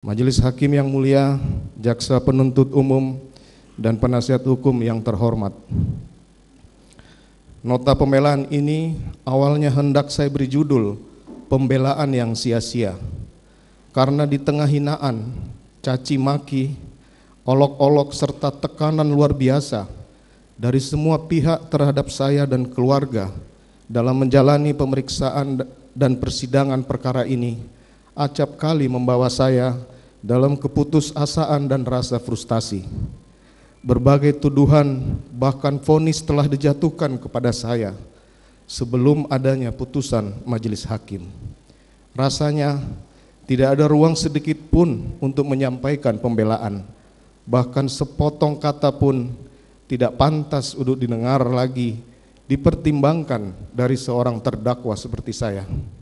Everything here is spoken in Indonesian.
Majelis Hakim yang mulia, jaksa penuntut umum dan penasihat hukum yang terhormat. Nota pembelaan ini awalnya hendak saya beri judul pembelaan yang sia-sia. Karena di tengah hinaan, caci maki, olok-olok serta tekanan luar biasa dari semua pihak terhadap saya dan keluarga dalam menjalani pemeriksaan dan persidangan perkara ini, acap kali membawa saya dalam keputusasaan dan rasa frustasi. Berbagai tuduhan bahkan vonis telah dijatuhkan kepada saya sebelum adanya putusan majelis hakim. Rasanya tidak ada ruang sedikit pun untuk menyampaikan pembelaan. Bahkan sepotong kata pun tidak pantas untuk didengar lagi dipertimbangkan dari seorang terdakwa seperti saya.